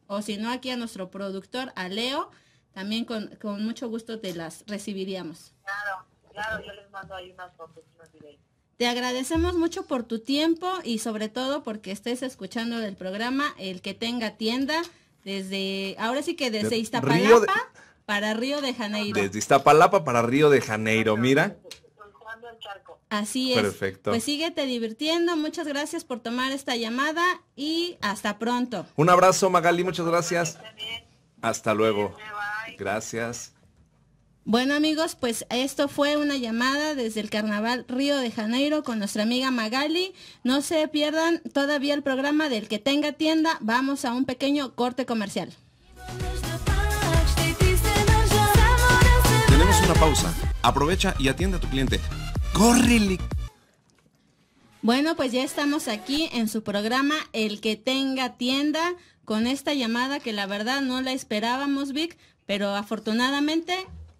o si no aquí a nuestro productor, a Leo, también con, mucho gusto te las recibiríamos. Claro, claro, yo les mando ahí unas fotos, Te agradecemos mucho por tu tiempo y sobre todo porque estés escuchando el programa El que tenga tienda desde, ahora sí que desde Iztapalapa para Río de Janeiro. Desde Iztapalapa para Río de Janeiro, mira. Así es. Perfecto. Pues síguete divirtiendo. Muchas gracias por tomar esta llamada y hasta pronto. Un abrazo, Magali. Muchas gracias. Hasta luego. Gracias. Bueno amigos, pues esto fue una llamada desde el Carnaval Río de Janeiro con nuestra amiga Magali. No se pierdan todavía el programa del que tenga tienda. Vamos a un pequeño corte comercial. Tenemos una pausa. Aprovecha y atiende a tu cliente. Bueno, pues ya estamos aquí en su programa El que tenga tienda con esta llamada que la verdad no la esperábamos, Vic, pero afortunadamente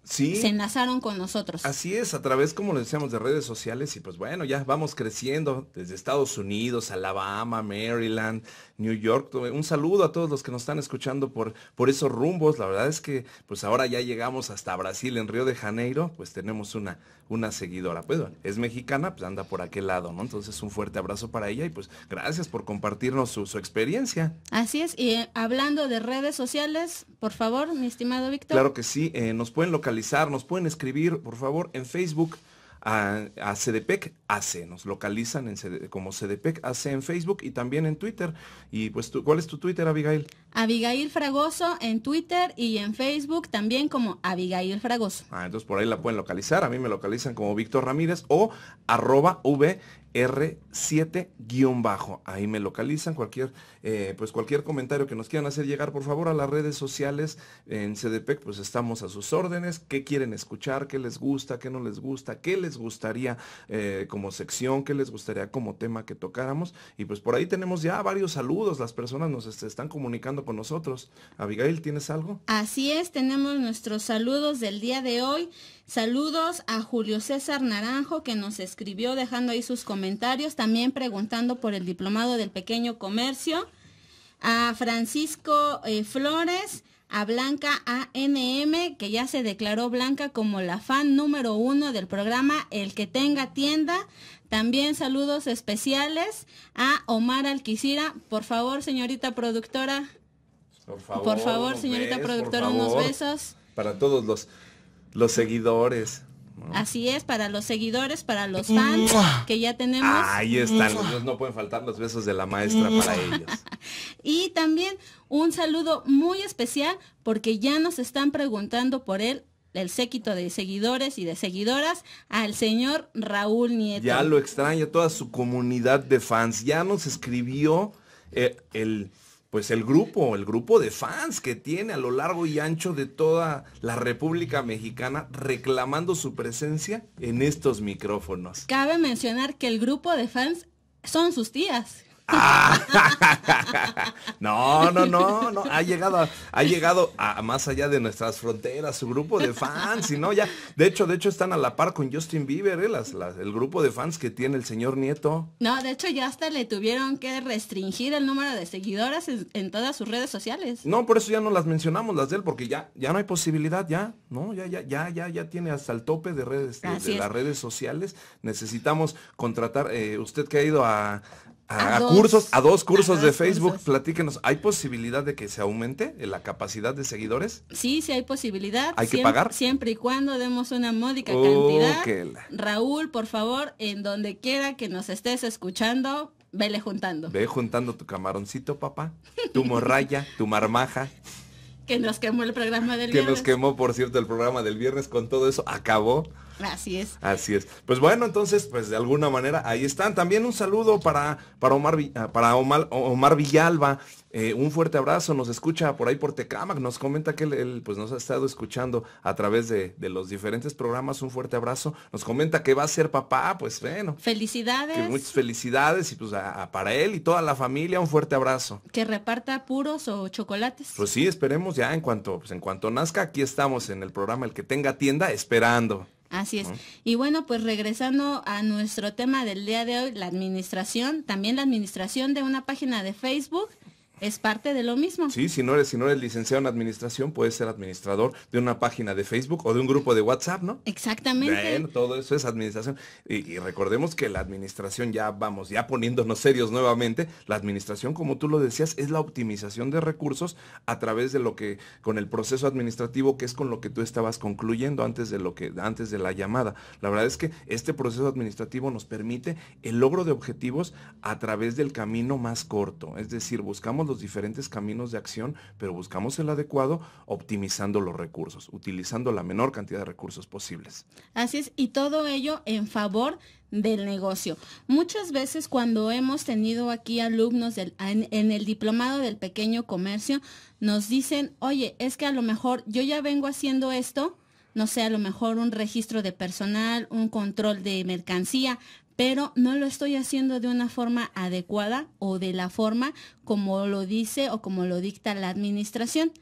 Sí. Se enlazaron con nosotros. Así es, a través, como lo decíamos, de redes sociales y pues bueno, ya vamos creciendo desde Estados Unidos, Alabama, Maryland, New York. Un saludo a todos los que nos están escuchando por, por esos rumbos. La verdad es que pues ahora ya llegamos hasta Brasil, en Río de Janeiro, pues tenemos una, una seguidora. Pues es mexicana, pues anda por aquel lado, ¿no? Entonces un fuerte abrazo para ella y pues gracias por compartirnos su, experiencia. Así es, y eh, hablando de redes sociales, por favor, mi estimado Víctor. Claro que sí, eh, nos pueden localizar, nos pueden escribir, por favor, en Facebook a, a CDPEC AC. Nos localizan como CDPEC AC en Facebook y también en Twitter. Y pues, ¿cuál es tu Twitter, Abigail? Abigail Fragoso en Twitter y en Facebook también como Abigail Fragoso. Ah, entonces por ahí la pueden localizar. A mí me localizan como Víctor Ramírez o arroba V R7-bajo. Ahí me localizan. Cualquier, eh, pues cualquier comentario que nos quieran hacer llegar, por favor, a las redes sociales en CDPEC, e pues estamos a sus órdenes. ¿Qué quieren escuchar? ¿Qué les gusta? ¿Qué no les gusta? ¿Qué les gustaría eh, como sección? ¿Qué les gustaría como tema que tocáramos? Y pues por ahí tenemos ya varios saludos. Las personas nos están comunicando con nosotros. Abigail, ¿tienes algo? Así es, tenemos nuestros saludos del día de hoy. Saludos a Julio César Naranjo que nos escribió dejando ahí sus comentarios, también preguntando por el diplomado del pequeño comercio. A Francisco eh, Flores, a Blanca ANM, que ya se declaró Blanca como la fan número uno del programa El que tenga tienda. También saludos especiales a Omar Alquicira. Por favor, señorita productora. Por favor, señorita productora, unos besos. Para todos los los seguidores. Así es, para los seguidores, para los fans que ya tenemos. Ahí están, no pueden faltar los besos de la maestra para ellos. y también un saludo muy especial porque ya nos están preguntando por él el séquito de seguidores y de seguidoras al señor Raúl Nieto. Ya lo extraño, toda su comunidad de fans. Ya nos escribió eh, el pues el grupo, el grupo de fans que tiene a lo largo y ancho de toda la República Mexicana reclamando su presencia en estos micrófonos. Cabe mencionar que el grupo de fans son sus tías. no, no, no, no. Ha llegado, ha llegado a, más allá de nuestras fronteras su grupo de fans, y no ya. De hecho, de hecho están a la par con Justin Bieber, eh, el grupo de fans que tiene el señor Nieto. No, de hecho ya hasta le tuvieron que restringir el número de seguidoras en, todas sus redes sociales. No, por eso ya no las mencionamos las de él, porque ya, ya no hay posibilidad, ya, no, ya, ya, ya, ya, ya tiene hasta el tope de redes, de, las redes sociales. Necesitamos contratar, eh, usted que ha ido a, a, cursos, a dos cursos de Facebook, platíquenos, ¿hay posibilidad de que se aumente la capacidad de seguidores? Sí, sí hay posibilidad. ¿Hay que pagar? Siempre y cuando demos una módica oh, cantidad. Raúl, por favor, en donde quiera que nos estés escuchando, vele juntando. Ve juntando tu camaroncito, papá, tu morraya, tu marmaja. Que nos quemó el programa del viernes. Que nos quemó, por cierto, el programa del viernes con todo eso. Acabó. Así es. Así es. Pues bueno, entonces, pues de alguna manera ahí están. También un saludo para, para, Omar, ah, para Omar, Villalba. Eh, un fuerte abrazo, nos escucha por ahí por Tecámac, nos comenta que él, pues nos ha estado escuchando a través de, los diferentes programas, un fuerte abrazo, nos comenta que va a ser papá, pues bueno. Felicidades. muchas felicidades y pues para él y toda la familia un fuerte abrazo. Que reparta puros o chocolates. Pues sí, esperemos ya en cuanto, pues en cuanto nazca, aquí estamos en el programa El que tenga tienda esperando. Así es. Y bueno, pues regresando a nuestro tema del día de hoy, la administración, también la administración de una página de Facebook es parte de lo mismo. Sí, si no eres, eres licenciado en administración, puedes ser administrador de una página de Facebook o de un grupo de WhatsApp, ¿no? Exactamente. todo eso es administración. Y, y, recordemos que la administración, ya vamos, ya poniéndonos serios nuevamente, la administración, como tú lo decías, es la optimización de recursos a través de lo que, con el proceso administrativo, que es con lo que tú estabas concluyendo antes de lo que, antes de la llamada. La verdad es que este proceso administrativo nos permite el logro de objetivos a través del camino más corto. Es decir, buscamos los diferentes caminos de acción, pero buscamos el adecuado optimizando los recursos, utilizando la menor cantidad de recursos posibles. Así es, y todo ello en favor del negocio. Muchas veces cuando hemos tenido aquí alumnos en, el diplomado del pequeño comercio, nos dicen, oye, es que a lo mejor yo ya vengo haciendo esto, no sé, a lo mejor un registro de personal, un control de mercancía, pero no lo estoy haciendo de una forma adecuada o de la forma como lo dice o como lo dicta la administración.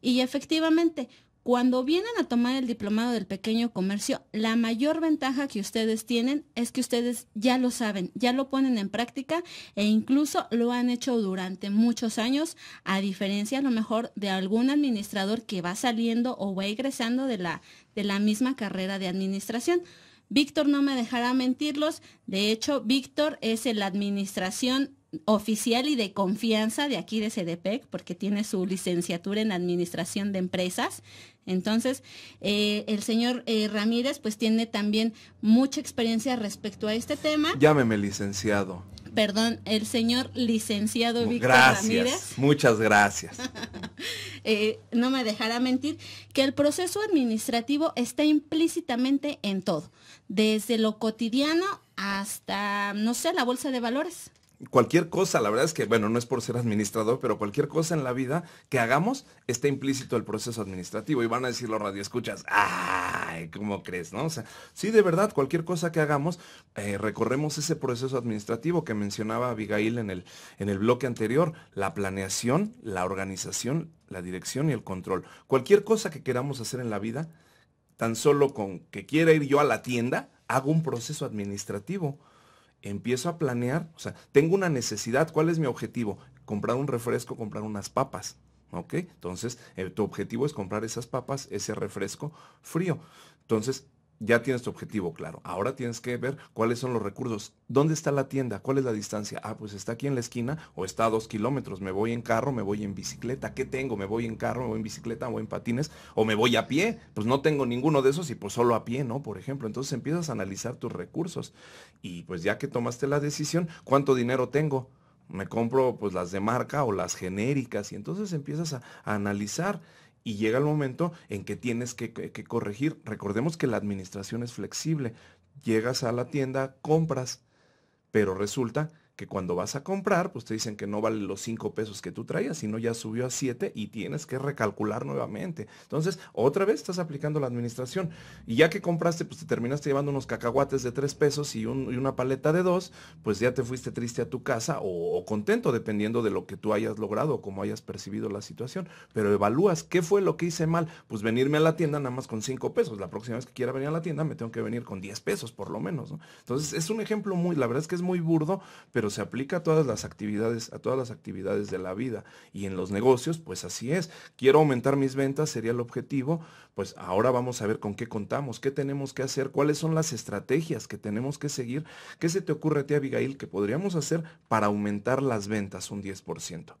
Y efectivamente, cuando vienen a tomar el diplomado del pequeño comercio, la mayor ventaja que ustedes tienen es que ustedes ya lo saben, ya lo ponen en práctica e incluso lo han hecho durante muchos años, a diferencia a lo mejor de algún administrador que va saliendo o va egresando de la, de la misma carrera de administración. Víctor no me dejará mentirlos. De hecho, Víctor es el administración oficial y de confianza de aquí de CDPEC, porque tiene su licenciatura en administración de empresas. Entonces, eh, el señor eh, Ramírez pues tiene también mucha experiencia respecto a este tema. Llámeme licenciado perdón, el señor licenciado Víctor Ramírez. Muchas gracias. Eh, no me dejará mentir que el proceso administrativo está implícitamente en todo, desde lo cotidiano hasta, no sé, la bolsa de valores cualquier cosa, la verdad es que, bueno, no es por ser administrador, pero cualquier cosa en la vida que hagamos está implícito el proceso administrativo. Y van a decir los radioescuchas, ¡ay! ¿Cómo crees? ¿No? O sea, sí, de verdad, cualquier cosa que hagamos, eh, recorremos ese proceso administrativo que mencionaba Abigail en el, en el bloque anterior, la planeación, la organización, la dirección y el control. Cualquier cosa que queramos hacer en la vida, tan solo con que quiera ir yo a la tienda, hago un proceso administrativo empiezo a planear, o sea, tengo una necesidad, ¿cuál es mi objetivo? Comprar un refresco, comprar unas papas. ¿Ok? Entonces, eh, tu objetivo es comprar esas papas, ese refresco frío. Entonces, ya tienes tu objetivo claro. Ahora tienes que ver cuáles son los recursos. ¿Dónde está la tienda? ¿Cuál es la distancia? Ah, pues está aquí en la esquina o está a dos kilómetros. Me voy en carro, me voy en bicicleta. ¿Qué tengo? ¿Me voy en carro, me voy en bicicleta, me voy en patines o me voy a pie? Pues no tengo ninguno de esos y pues solo a pie, ¿no? Por ejemplo. Entonces empiezas a analizar tus recursos. Y pues ya que tomaste la decisión, ¿cuánto dinero tengo? Me compro pues las de marca o las genéricas y entonces empiezas a, a analizar y llega el momento en que tienes que, corregir. Recordemos que la administración es flexible. Llegas a la tienda, compras, pero resulta que cuando vas a comprar, pues te dicen que no vale los cinco pesos que tú traías, sino ya subió a 7 y tienes que recalcular nuevamente. Entonces, otra vez estás aplicando la administración. Y ya que compraste, pues te terminaste llevando unos cacahuates de 3 pesos y, una paleta de dos, pues ya te fuiste triste a tu casa o, contento, dependiendo de lo que tú hayas logrado o cómo hayas percibido la situación. Pero evalúas, ¿qué fue lo que hice mal? Pues venirme a la tienda nada más con cinco pesos. La próxima vez que quiera venir a la tienda me tengo que venir con 10 pesos por lo menos. Entonces, es un ejemplo muy, la verdad es que es muy burdo, pero pero se aplica a todas las actividades, a todas las actividades de la vida. Y en los negocios, pues así es. Quiero aumentar mis ventas, sería el objetivo. Pues ahora vamos a ver con qué contamos, qué tenemos que hacer, cuáles son las estrategias que tenemos que seguir. ¿Qué se te ocurre a ti, Abigail, que podríamos hacer para aumentar las ventas un 10%?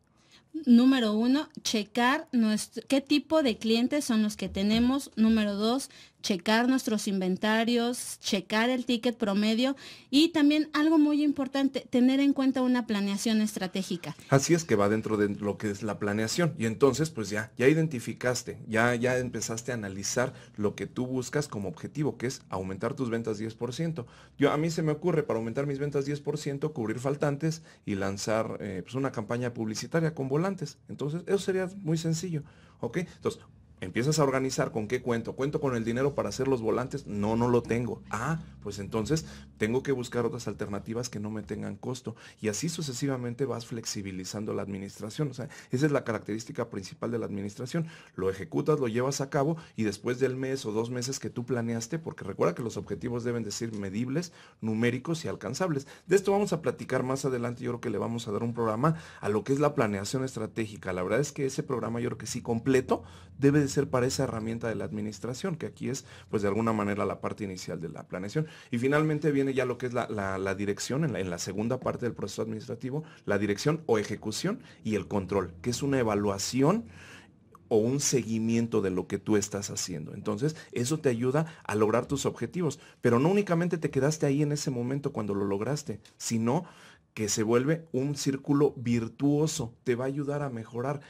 Número uno, checar nuestro, qué tipo de clientes son los que tenemos. Número dos, checar nuestros inventarios, checar el ticket promedio y también algo muy importante, tener en cuenta una planeación estratégica. Así es que va dentro de lo que es la planeación y entonces pues ya ya identificaste, ya ya empezaste a analizar lo que tú buscas como objetivo, que es aumentar tus ventas 10%. Yo a mí se me ocurre para aumentar mis ventas 10% cubrir faltantes y lanzar eh, pues una campaña publicitaria con volantes. Entonces, eso sería muy sencillo, ¿ok? Entonces, Empiezas a organizar con qué cuento. ¿Cuento con el dinero para hacer los volantes? No, no lo tengo. Ah, pues entonces tengo que buscar otras alternativas que no me tengan costo. Y así sucesivamente vas flexibilizando la administración. O sea, esa es la característica principal de la administración. Lo ejecutas, lo llevas a cabo y después del mes o dos meses que tú planeaste, porque recuerda que los objetivos deben de ser medibles, numéricos y alcanzables. De esto vamos a platicar más adelante. Yo creo que le vamos a dar un programa a lo que es la planeación estratégica. La verdad es que ese programa yo creo que sí completo debe de ser para esa herramienta de la administración, que aquí es, pues de alguna manera, la parte inicial de la planeación. Y finalmente viene ya lo que es la, dirección, en la, en la, segunda parte del proceso administrativo, la dirección o ejecución y el control, que es una evaluación o un seguimiento de lo que tú estás haciendo. Entonces, eso te ayuda a lograr tus objetivos, pero no únicamente te quedaste ahí en ese momento cuando lo lograste, sino que se vuelve un círculo virtuoso, te va a ayudar a mejorar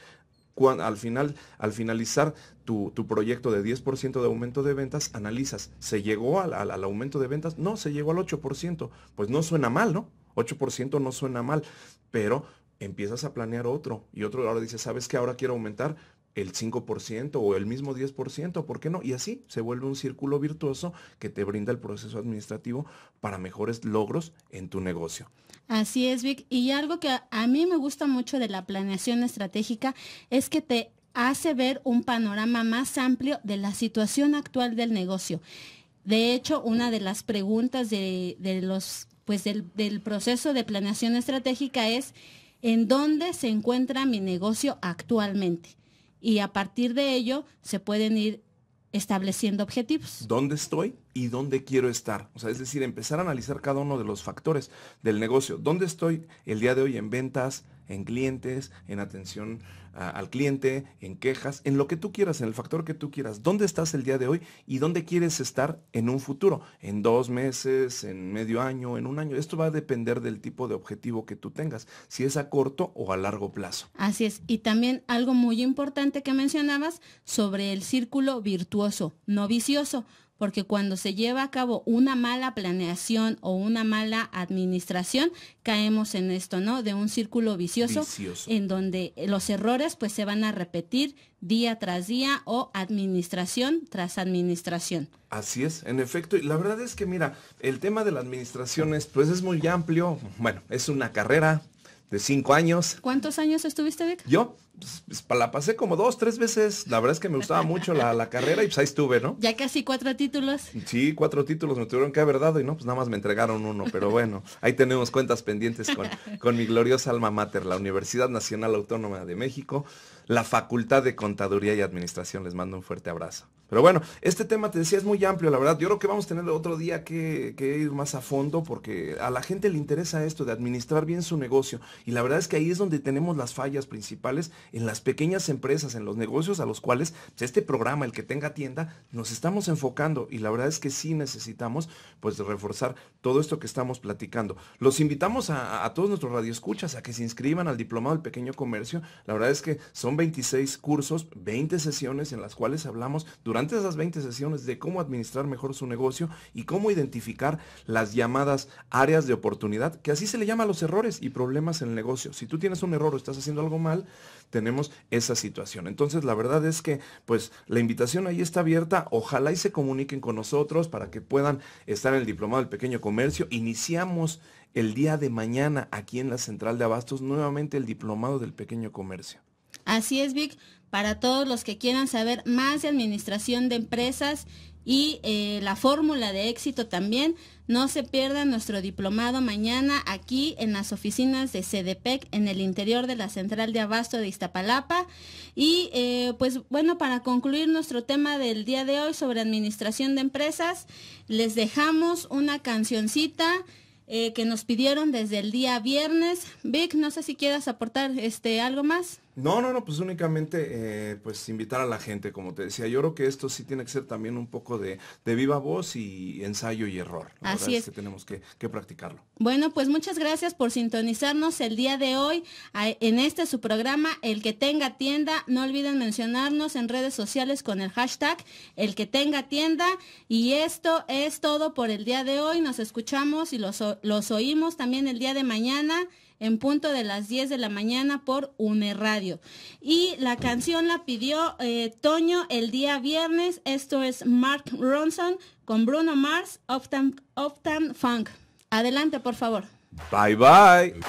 al, final, al finalizar tu, proyecto de 10% de aumento de ventas, analizas, ¿se llegó al, al, aumento de ventas? No, se llegó al 8%. Pues no suena mal, ¿no? 8% no suena mal, pero empiezas a planear otro y otro ahora dice, ¿sabes qué? Ahora quiero aumentar el 5% o el mismo 10%, ¿por qué no? Y así se vuelve un círculo virtuoso que te brinda el proceso administrativo para mejores logros en tu negocio. Así es, Vic. Y algo que a mí me gusta mucho de la planeación estratégica es que te hace ver un panorama más amplio de la situación actual del negocio. De hecho, una de las preguntas de, los, pues del, del proceso de planeación estratégica es, ¿en dónde se encuentra mi negocio actualmente? Y a partir de ello se pueden ir estableciendo objetivos. ¿Dónde estoy? y dónde quiero estar. O sea, es decir, empezar a analizar cada uno de los factores del negocio. ¿Dónde estoy el día de hoy en ventas, en clientes, en atención al cliente, en quejas, en lo que tú quieras, en el factor que tú quieras. ¿Dónde estás el día de hoy y dónde quieres estar en un futuro? ¿En dos meses, en medio año, en un año? Esto va a depender del tipo de objetivo que tú tengas, si es a corto o a largo plazo. Así es. Y también algo muy importante que mencionabas sobre el círculo virtuoso, no vicioso porque cuando se lleva a cabo una mala planeación o una mala administración, caemos en esto, ¿no? De un círculo vicioso. en donde los errores pues se van a repetir día tras día o administración tras administración. Así es, en efecto. Y la verdad es que mira, el tema de la administración pues es muy amplio. Bueno, es una carrera de cinco años. ¿Cuántos años estuviste, Vic? Yo, pues, la pasé como dos, tres veces. La verdad es que me gustaba mucho la, carrera y pues ahí estuve, ¿no? Ya casi cuatro títulos. Sí, cuatro títulos me tuvieron que haber dado y no, pues nada más me entregaron uno. Pero bueno, ahí tenemos cuentas pendientes con, mi gloriosa alma mater, la Universidad Nacional Autónoma de México, la Facultad de Contaduría y Administración. Les mando un fuerte abrazo. Pero bueno, este tema te decía es muy amplio, la verdad. Yo creo que vamos a tener otro día que, que ir más a fondo porque a la gente le interesa esto de administrar bien su negocio. Y la verdad es que ahí es donde tenemos las fallas principales en las pequeñas empresas, en los negocios a los cuales pues, este programa, el que tenga tienda, nos estamos enfocando y la verdad es que sí necesitamos pues reforzar todo esto que estamos platicando. Los invitamos a, todos nuestros radioescuchas a que se inscriban al Diplomado del Pequeño Comercio. La verdad es que son 26 cursos, 20 sesiones en las cuales hablamos durante esas 20 sesiones de cómo administrar mejor su negocio y cómo identificar las llamadas áreas de oportunidad, que así se le llama a los errores y problemas en el negocio. Si tú tienes un error o estás haciendo algo mal, tenemos esa situación. Entonces, la verdad es que, pues, la invitación ahí está abierta. Ojalá y se comuniquen con nosotros para que puedan estar en el Diplomado del Pequeño Comercio. Iniciamos el día de mañana aquí en la Central de Abastos nuevamente el Diplomado del Pequeño Comercio. Así es, Vic. Para todos los que quieran saber más de administración de empresas y eh, la fórmula de éxito también. No se pierda nuestro diplomado mañana aquí en las oficinas de CDPEC en el interior de la central de abasto de Iztapalapa. Y eh, pues bueno, para concluir nuestro tema del día de hoy sobre administración de empresas, les dejamos una cancioncita. Eh, que nos pidieron desde el día viernes. Vic, no sé si quieras aportar este algo más. No, no, no, pues únicamente eh, pues invitar a la gente, como te decía. Yo creo que esto sí tiene que ser también un poco de, viva voz y ensayo y error. Así es. que tenemos que, practicarlo. Bueno, pues muchas gracias por sintonizarnos el día de hoy en este su programa, El que tenga tienda. No olviden mencionarnos en redes sociales con el hashtag El que tenga tienda. Y esto es todo por el día de hoy. Nos escuchamos y los, los oímos también el día de mañana en punto de las 10 de la mañana por UNE Radio. Y la canción la pidió eh, Toño el día viernes. Esto es Mark Ronson con Bruno Mars, of Funk. Adelante, por favor. Bye bye.